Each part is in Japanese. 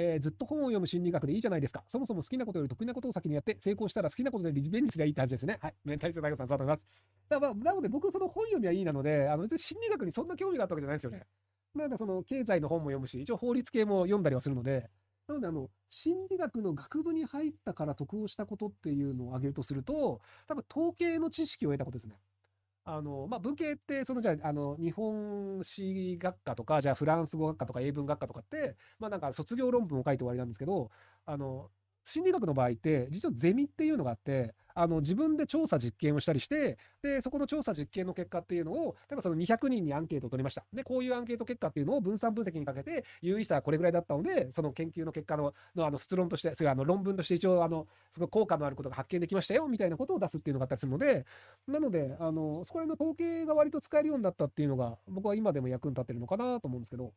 えー、ずっと本を読む心理学でいいじゃないですか。そもそも好きなことより得意なことを先にやって、成功したら好きなことでリベンジすりゃいいって話ですね。はい。メンタリスト大悟さん、そうだと思います。だから、まあ、なので僕、その本読みはいいなので、あの、別に心理学にそんな興味があったわけじゃないですよね。なんかその、経済の本も読むし、一応法律系も読んだりはするので、なので、あの、心理学の学部に入ったから得をしたことっていうのを挙げるとすると、多分統計の知識を得たことですね。あの、まあ、文系って、そのじゃあ、あの、日本史学科とか、じゃあフランス語学科とか英文学科とかって、まあ、なんか卒業論文を書いて終わりなんですけど、あの、心理学の場合って実はゼミっていうのがあってあの自分で調査実験をしたりしてでそこの調査実験の結果っていうのを例えばその200人にアンケートを取りましたでこういうアンケート結果っていうのを分散分析にかけて有意差はこれぐらいだったのでその研究の結果ののあの出論としてそれあの論文として一応あのすごい効果のあることが発見できましたよみたいなことを出すっていうのがあったりするのでなのであのそこら辺の統計が割と使えるようになったっていうのが僕は今でも役に立ってるのかなと思うんですけど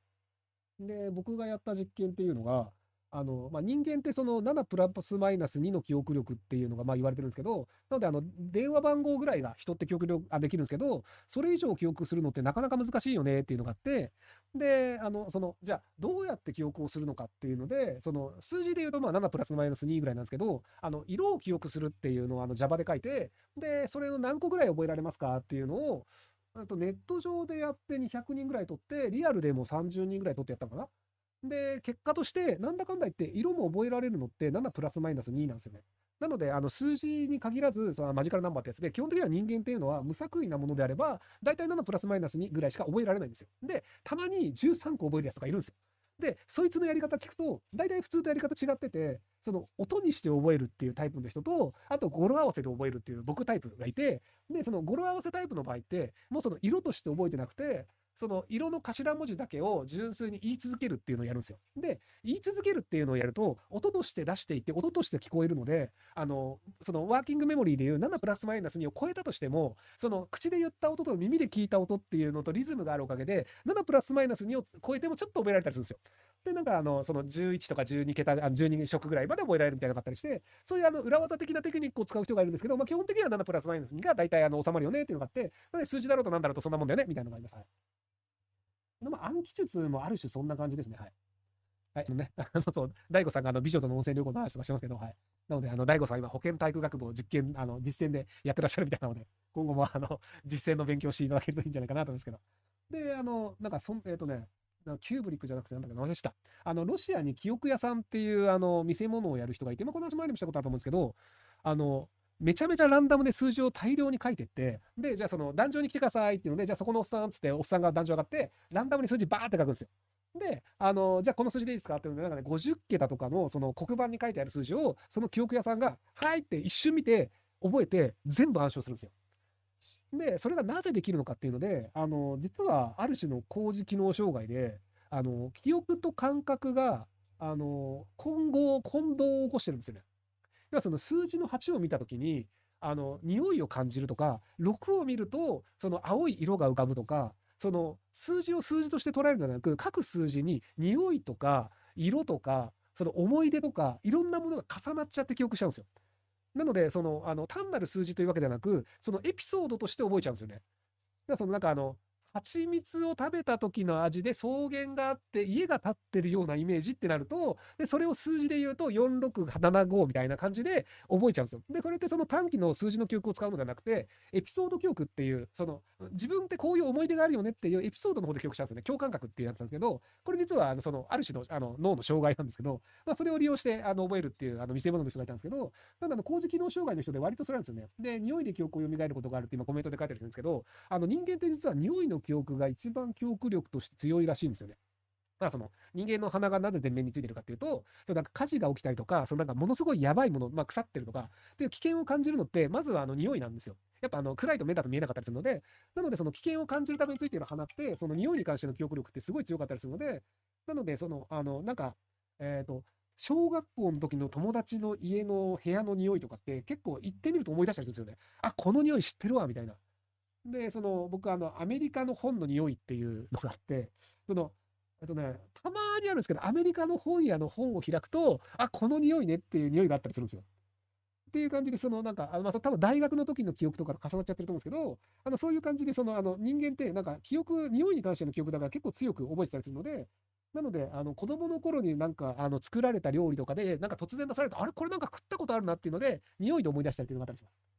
で僕がやった実験っていうのがあの、まあ、人間ってその7プラスマイナス2の記憶力っていうのがまあ言われてるんですけど、なので電話番号ぐらいが人って記憶力あできるんですけど、それ以上記憶するのってなかなか難しいよねっていうのがあって、で、あの、その、じゃあどうやって記憶をするのかっていうので、その数字で言うとまあ7プラスマイナス2ぐらいなんですけど、あの、色を記憶するっていうのをあの Java で書いて、で、それを何個ぐらい覚えられますかっていうのを、あとネット上でやって200人ぐらい取って、リアルでも30人ぐらい取ってやったのかなで、結果として、なんだかんだ言って、色も覚えられるのって7プラスマイナス2なんですよね。なので、あの数字に限らず、そのマジカルナンバーってやつで、基本的には人間っていうのは無作為なものであれば、大体7プラスマイナス2ぐらいしか覚えられないんですよ。で、たまに13個覚えるやつとかいるんですよ。で、そいつのやり方聞くと、大体普通とやり方違ってて、その音にして覚えるっていうタイプの人と、あと語呂合わせで覚えるっていう僕タイプがいて、で、その語呂合わせタイプの場合って、もうその色として覚えてなくて、その色の頭文字だけを純粋に言い続けるっていうのをやるんですよ。で、言い続けるっていうのをやると、音として出していって、音として聞こえるので、あの、そのワーキングメモリーでいう7プラスマイナス2を超えたとしても、その口で言った音と耳で聞いた音っていうのとリズムがあるおかげで、7プラスマイナス2を超えてもちょっと覚えられたりするんですよ。で、なんかあの、その11とか12桁、12色ぐらいまで覚えられるみたいなのがあったりして、そういうあの、裏技的なテクニックを使う人がいるんですけど、まあ基本的には7プラスマイナス2が大体あの、収まるよねっていうのがあって、数字だろうとなんだろうとそんなもんだよねみたいなのがあります。まあ、暗記術もある種そんな感じですね。はい。はい、あのね、あの、そう、大悟さんがあの、美女との温泉旅行の話とかしてますけど、はい。なので、あの、大悟さん今、保健体育学部を実験、あの、実践でやってらっしゃるみたいなので、今後もあの、実践の勉強していただけるといいんじゃないかなと思うんですけど。で、あの、なんか、そん、えっ、ー、とね、キューブリックじゃなくて、なんだっけ、何でした。あの、ロシアに記憶屋さんっていう、あの、見せ物をやる人がいて、まあ、この話前にもしたことあると思うんですけど、あの、めちゃめちゃランダムで数字を大量に書いてって、で、じゃあその壇上に来てくださいっていうので、じゃあそこのおっさんつって、おっさんが壇上上がって、ランダムに数字バーって書くんですよ。で、あの、じゃあこの数字でいいですかっていうので、なんかね、50桁とかのその黒板に書いてある数字を、その記憶屋さんが、はいって一瞬見て、覚えて、全部暗唱するんですよ。で、それがなぜできるのかっていうので、あの、実はある種の工事機能障害で、あの、記憶と感覚が、あの、混合、混同を起こしてるんですよね。要はその数字の8を見た時に、あの、匂いを感じるとか、6を見ると、その青い色が浮かぶとか、その数字を数字として捉えるのではなく、各数字に匂いとか、色とか、その思い出とか、いろんなものが重なっちゃって記憶しちゃうんですよ。なので、その、あの、単なる数字というわけではなく、そのエピソードとして覚えちゃうんですよね。だからそのなんかあの、蜂蜜を食べた時の味で草原があって家が建ってるようなイメージってなるとでそれを数字で言うと4675みたいな感じで覚えちゃうんですよ。でそれってその短期の数字の記憶を使うのではなくてエピソード記憶っていうその自分ってこういう思い出があるよねっていうエピソードの方で記憶したんですよね共感覚っていうやつなんですけどこれ実はあのそのある種のあの脳の障害なんですけど、まあ、それを利用してあの覚えるっていうあの見せ物の人がいたんですけどなんだの工事機能障害の人で割とそれなんですよね。で匂いで記憶を蘇ることがあるって今コメントで書いてあるんですけどあの人間って実は匂いの記憶が一番記憶力として強いらしいんですよね。まあその人間の鼻がなぜ全面についてるかっていうと、そのなんか火事が起きたりとか、そのなんかものすごいやばいもの、まあ、腐ってるとか、っていう危険を感じるのって、まずはあの匂いなんですよ。やっぱあの暗いと目だと見えなかったりするので、なのでその危険を感じるためについている鼻って、その匂いに関しての記憶力ってすごい強かったりするので、なのでその、あの、なんか、えっ、と、小学校の時の友達の家の部屋の匂いとかって結構行ってみると思い出したりするんですよね。あ、この匂い知ってるわ、みたいな。で、その、僕、あの、アメリカの本の匂いっていうのがあって、その、えっとね、たまにあるんですけど、アメリカの本屋の本を開くと、あ、この匂いねっていう匂いがあったりするんですよ。っていう感じで、そのなんか、あまあ、多分大学の時の記憶とか重なっちゃってると思うんですけど、あのそういう感じで、そのあの人間って、なんか記憶、匂いに関しての記憶だから結構強く覚えてたりするので、なので、あの子供の頃になんかあの作られた料理とかで、なんか突然出されると、あれ、これなんか食ったことあるなっていうので、匂いで思い出したりっていうのがあったりします。